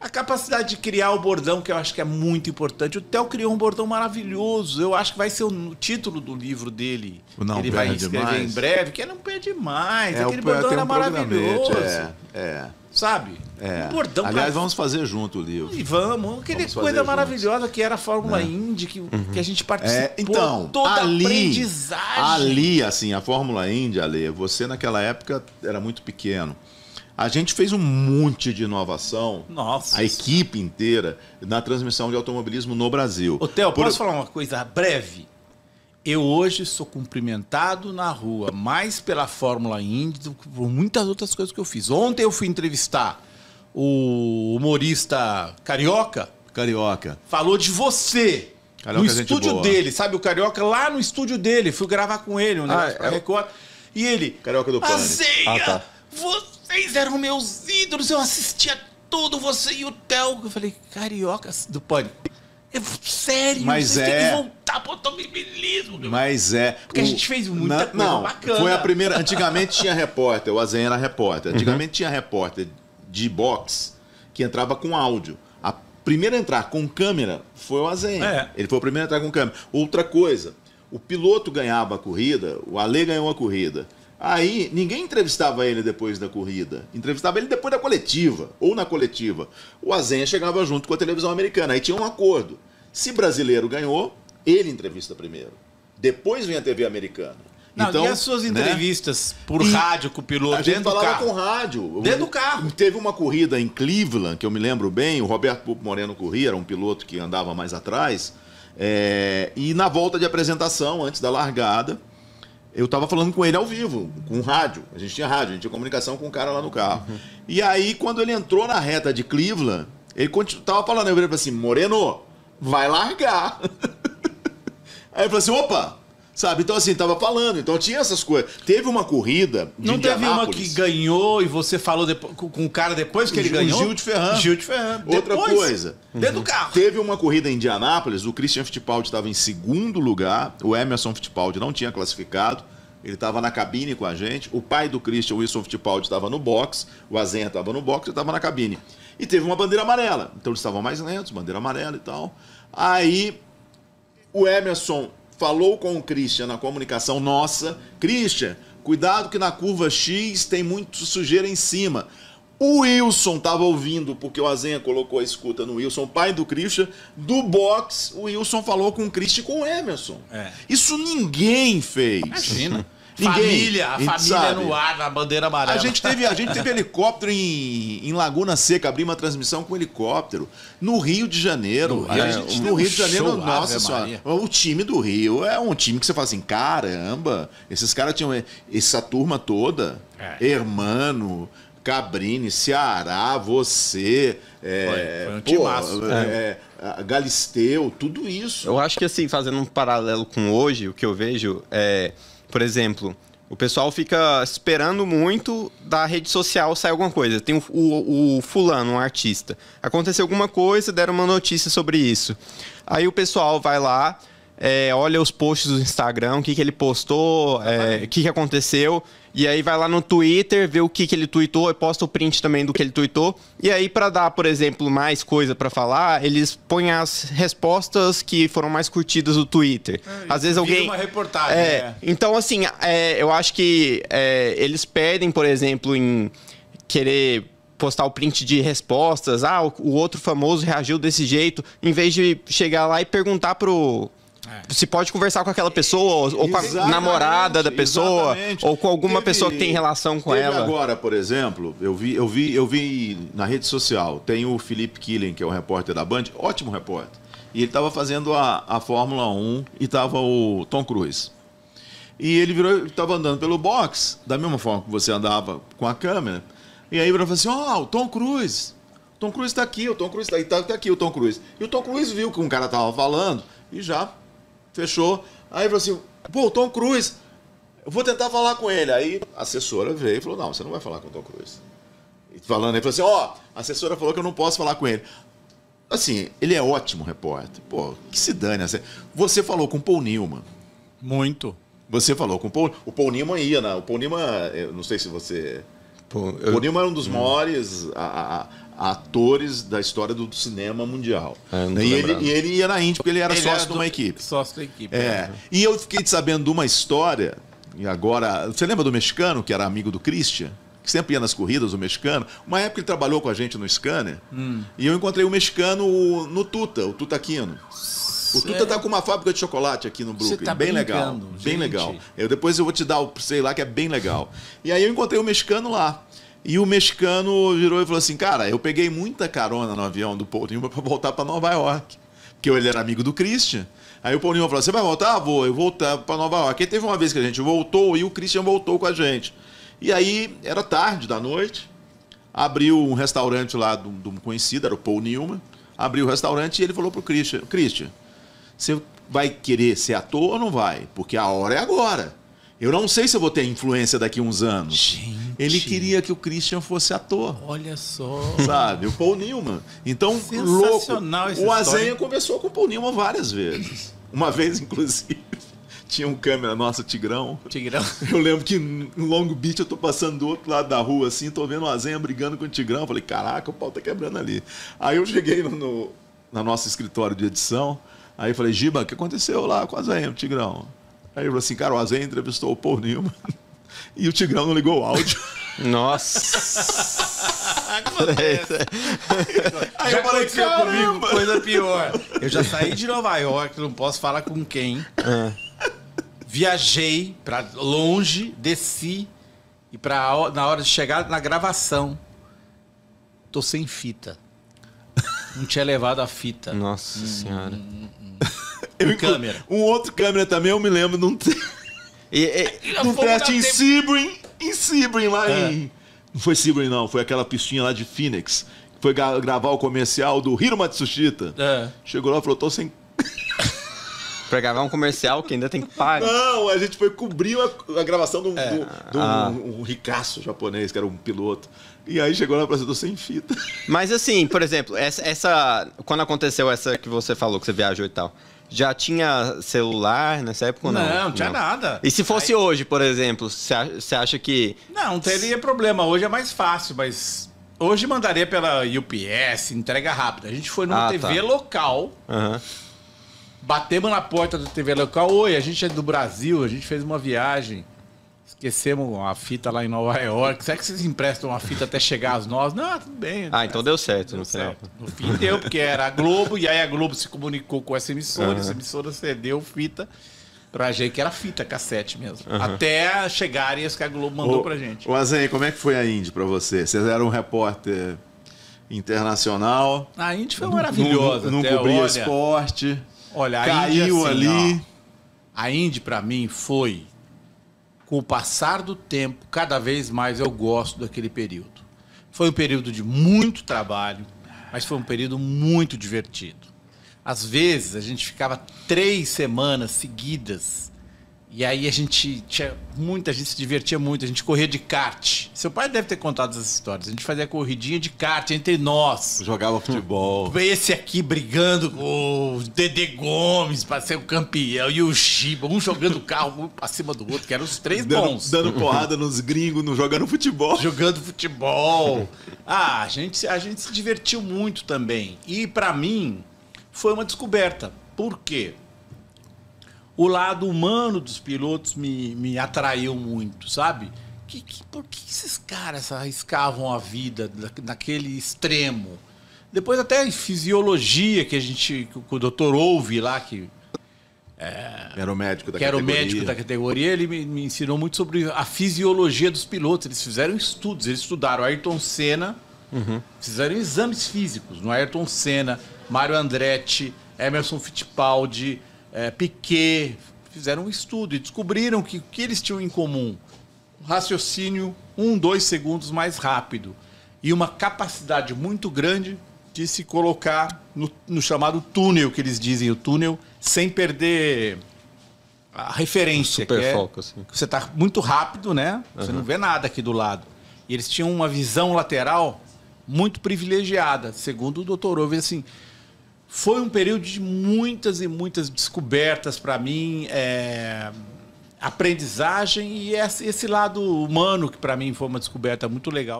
A capacidade de criar o bordão, que eu acho que é muito importante. O Theo criou um bordão maravilhoso. Eu acho que vai ser o título do livro dele. não ele vai escrever em breve, que é Não Perde Mais. É, Aquele bordão era um maravilhoso. É, é. Sabe? É. Um bordão Aliás, pra... vamos fazer junto o livro. E vamos. Aquela vamos coisa maravilhosa que era a Fórmula é. Indy, que, uhum. que a gente participou. É, então, toda ali, aprendizagem. Ali, assim, a Fórmula Indy, Ale, você naquela época era muito pequeno. A gente fez um monte de inovação. Nossa. A equipe inteira na transmissão de automobilismo no Brasil. Ô, Theo, Por... posso falar uma coisa breve? Eu hoje sou cumprimentado na rua mais pela Fórmula Indy do que por muitas outras coisas que eu fiz. Ontem eu fui entrevistar o humorista carioca. Carioca. Falou de você. Carioca no é estúdio boa. dele, sabe? O Carioca lá no estúdio dele. Fui gravar com ele, um ah, negócio ah, é... Record. E ele. Carioca do Pânico. Ah, tá. Você vocês eram meus ídolos, eu assistia tudo, você e o Theo. Eu falei, carioca do pânico. É sério, mas é... tem que é. voltar pro automobilismo. Mas é. Porque o... a gente fez muita Na... coisa não, bacana. Foi a primeira. Antigamente tinha repórter, o Azen era repórter. Antigamente uhum. tinha repórter de box que entrava com áudio. A primeira a entrar com câmera foi o Azen. É. Ele foi o primeiro a entrar com câmera. Outra coisa, o piloto ganhava a corrida, o Ale ganhou a corrida. Aí ninguém entrevistava ele depois da corrida, entrevistava ele depois da coletiva, ou na coletiva. O Azenha chegava junto com a televisão americana, aí tinha um acordo. Se brasileiro ganhou, ele entrevista primeiro. Depois vem a TV americana. Não, então, e as suas né? entrevistas né? por e rádio com o piloto a dentro gente falava do carro. com rádio. Dentro do carro. Teve uma corrida em Cleveland, que eu me lembro bem, o Roberto Pupo Moreno corria, era um piloto que andava mais atrás. É... e na volta de apresentação, antes da largada, eu estava falando com ele ao vivo, com rádio. A gente tinha rádio, a gente tinha comunicação com o cara lá no carro. Uhum. E aí, quando ele entrou na reta de Cleveland, ele continu... tava falando, eu falei assim, Moreno, vai largar. aí eu falei assim, opa, Sabe? Então, assim, tava falando. Então tinha essas coisas. Teve uma corrida. De não teve uma que ganhou e você falou depois, com o cara depois que ele ganhou? Gil de Ferran. Gil de Ferran. Outra depois, coisa. Dentro uhum. do carro. Teve uma corrida em Indianápolis. O Christian Fittipaldi estava em segundo lugar. O Emerson Fittipaldi não tinha classificado. Ele estava na cabine com a gente. O pai do Christian, Wilson Fittipaldi, estava no box. O Azenha estava no box, ele estava na cabine. E teve uma bandeira amarela. Então eles estavam mais lentos, bandeira amarela e tal. Aí o Emerson falou com o Christian na comunicação nossa. Christian, cuidado que na curva X tem muito sujeira em cima. O Wilson estava ouvindo, porque o Azenha colocou a escuta no Wilson, pai do Christian, do box, o Wilson falou com o Christian e com o Emerson. É. Isso ninguém fez. Imagina. Ninguém. Família, a família sabe. no ar, na bandeira amarela. A gente teve, a gente teve helicóptero em, em Laguna Seca, abri uma transmissão com helicóptero. No Rio de Janeiro. No, a é, gente, é, no Rio de Janeiro, show, nossa senhora. O time do Rio é um time que você fala assim: caramba, esses caras tinham essa turma toda. É. Hermano. Cabrini, Ceará, você, é, foi, foi um pô, é, é, é. Galisteu, tudo isso. Eu acho que assim, fazendo um paralelo com hoje, o que eu vejo é por exemplo, o pessoal fica esperando muito da rede social sair alguma coisa. Tem o, o, o, fulano, um artista. Aconteceu alguma coisa, deram uma notícia sobre isso. Aí o pessoal vai lá, é, olha os posts do Instagram, o que, que ele postou, eh, o é, que, que aconteceu. E aí vai lá no Twitter, vê o que, que ele tweetou, e posta o print também do que ele tweetou. E aí, para dar, por exemplo, mais coisa para falar, eles põem as respostas que foram mais curtidas do Twitter. É, Às vezes alguém. uma reportagem. É, né? Então, assim, é, eu acho que é, eles perdem, por exemplo, em querer postar o print de respostas. Ah, o, o outro famoso reagiu desse jeito, em vez de chegar lá e perguntar pro é. Se pode conversar com aquela pessoa, ou, com a namorada da pessoa, exatamente. ou com alguma teve, pessoa que tem relação com ela. Agora, por exemplo, eu vi, eu vi, eu vi na rede social, tem o Felipe Killing que é o repórter da Band, ótimo repórter. E ele estava fazendo a, a Fórmula 1 e estava o Tom Cruise. E ele virou, estava andando pelo box, da mesma forma que você andava com a câmera. E aí virou e falou assim: Ó, oh, o Tom Cruise. Tom Cruise está aqui, o Tom Cruise está tá, tá aqui, o Tom Cruise. E o Tom Cruise viu que um cara estava falando e já Fechou. Aí falou assim: pô, o Tom Cruise, eu vou tentar falar com ele. Aí a assessora veio e falou: não, você não vai falar com o Tom Cruise. E falando, aí, falou assim: ó, oh, a assessora falou que eu não posso falar com ele. Assim, ele é ótimo repórter. Pô, que se dane. Assim. Você falou com o Paul Newman. Muito. Você falou com o Paul. O Paul Newman ia, né? O Paul Newman, eu não sei se você. Paul, eu... Paul Newman é um dos hum. maiores a, a, atores da história do cinema mundial. É, e, ele, e, ele, ia na Índia porque ele era ele sócio era de uma equipe. Sócio da equipe. É. é. E eu fiquei sabendo de uma história, e agora. Você lembra do mexicano que era amigo do Christian? Que sempre ia nas corridas, o mexicano. Uma época ele trabalhou com a gente no Scanner. Hum. E eu encontrei o um mexicano no Tuta, o Tutaquino. O Tuta tá com uma fábrica de chocolate aqui no Brooklyn. Tá bem legal. Gente. Bem legal. Eu depois eu vou te dar o sei lá que é bem legal. E aí eu encontrei o um mexicano lá. E o mexicano virou e falou assim: Cara, eu peguei muita carona no avião do Paulinho para voltar para Nova York. Porque ele era amigo do Christian. Aí o Paulinho falou: Você vai voltar? Ah, vou, eu voltar para Nova York. E teve uma vez que a gente voltou e o Christian voltou com a gente. E aí era tarde da noite, abriu um restaurante lá de um conhecido, era o Paul Newman. Abriu o restaurante e ele falou pro Christian: Christian, você vai querer ser ator ou não vai? Porque a hora é agora. Eu não sei se eu vou ter influência daqui uns anos. Gente. Ele queria que o Christian fosse ator. Olha só. Sabe? O Paul Newman. Então, louco. O Azenha conversou com o Paul Newman várias vezes. Uma vez, inclusive tinha um câmera nossa, Tigrão. Tigrão. Eu lembro que em Long Beach eu tô passando do outro lado da rua, assim, tô vendo o Azenha brigando com o Tigrão. falei, caraca, o pau tá quebrando ali. Aí eu cheguei no, no na nosso escritório de edição, aí falei, Giba, o que aconteceu lá com o Azenha, o Tigrão? Aí ele falou assim, cara, o Azenha entrevistou o Paul Newman. e o Tigrão não ligou o áudio. Nossa! Aí eu falei, que caramba. comigo coisa pior. Eu já saí de Nova York, não posso falar com quem. É. Viajei para longe, desci e para na hora de chegar na gravação, tô sem fita. Não tinha levado a fita. Nossa hum, senhora. Hum, hum, hum. eu, um câmera. Um outro câmera também, eu me lembro, não tem. E, e, um teste em Sebring, em Sebring, lá é. em... Não foi Sebring, não. Foi aquela pistinha lá de Phoenix. Foi gravar o comercial do Hiro Matsushita. É. Chegou lá e falou, tô sem... pra gravar um comercial que ainda tem que pagar. Não, a gente foi cobrir a, a gravação de, um, é. do, um, ah. um, um, ricaço japonês, que era um piloto. E aí chegou lá falou, tô sem fita. Mas assim, por exemplo, essa, essa. Quando aconteceu essa que você falou, que você viajou e tal. Já tinha celular nessa época ou não? Não, não tinha nada. E se fosse Aí... hoje, por exemplo, você acha que. Não, teria problema. Hoje é mais fácil, mas. Hoje mandaria pela UPS, entrega rápida. A gente foi numa ah, TV tá. local. Uhum. Batemos na porta da TV local. Oi, a gente é do Brasil, a gente fez uma viagem. Esquecemos uma fita lá em Nova York. Será que vocês emprestam uma fita até chegar às nós? Não, tudo bem. Ah, então deu certo deu no Certo. No fim deu, porque era a Globo, e aí a Globo se comunicou com essa emissora, uhum. essa emissora cedeu fita pra gente, que era fita, cassete mesmo. Uhum. Até chegarem as que a Globo mandou o, pra gente. O Azen, como é que foi a Indy pra você? Vocês eram um repórter internacional. A Indy foi maravilhosa. Não, não cobria olha, esporte. Olha, caiu Indy, assim, ali. Ó, a Indy pra mim foi com o passar do tempo, cada vez mais eu gosto daquele período. Foi um período de muito trabalho, mas foi um período muito divertido. Às vezes a gente ficava três semanas seguidas e aí a gente tinha muita gente se divertia muito, a gente corria de kart. Seu pai deve ter contado essas histórias. A gente fazia corridinha de kart entre nós. Jogava futebol. Esse aqui brigando com o Dedê Gomes para ser o campeão e o Chiba, um jogando carro um para cima do outro, que eram os três dando, bons. Dando porrada nos gringos, no, jogando futebol. Jogando futebol. Ah, a gente, a gente se divertiu muito também. E para mim foi uma descoberta. Por quê? o lado humano dos pilotos me, me atraiu muito, sabe? Que, que, por que esses caras arriscavam a vida naquele extremo? Depois até a fisiologia que a gente, que o doutor ouve lá, que é, era o médico da que categoria. era o médico da categoria, ele me, me, ensinou muito sobre a fisiologia dos pilotos. Eles fizeram estudos, eles estudaram Ayrton Senna, uhum. fizeram exames físicos no Ayrton Senna, Mário Andretti, Emerson Fittipaldi, é, Piquet, fizeram um estudo e descobriram que o que eles tinham em comum? Um raciocínio um, dois segundos mais rápido e uma capacidade muito grande de se colocar no, no chamado túnel que eles dizem, o túnel, sem perder a referência. super é, foco, assim. Você está muito rápido, né? Você uhum. não vê nada aqui do lado. E eles tinham uma visão lateral muito privilegiada, segundo o doutor Ove, assim, foi um período de muitas e muitas descobertas para mim, é, aprendizagem e esse lado humano que para mim foi uma descoberta muito legal.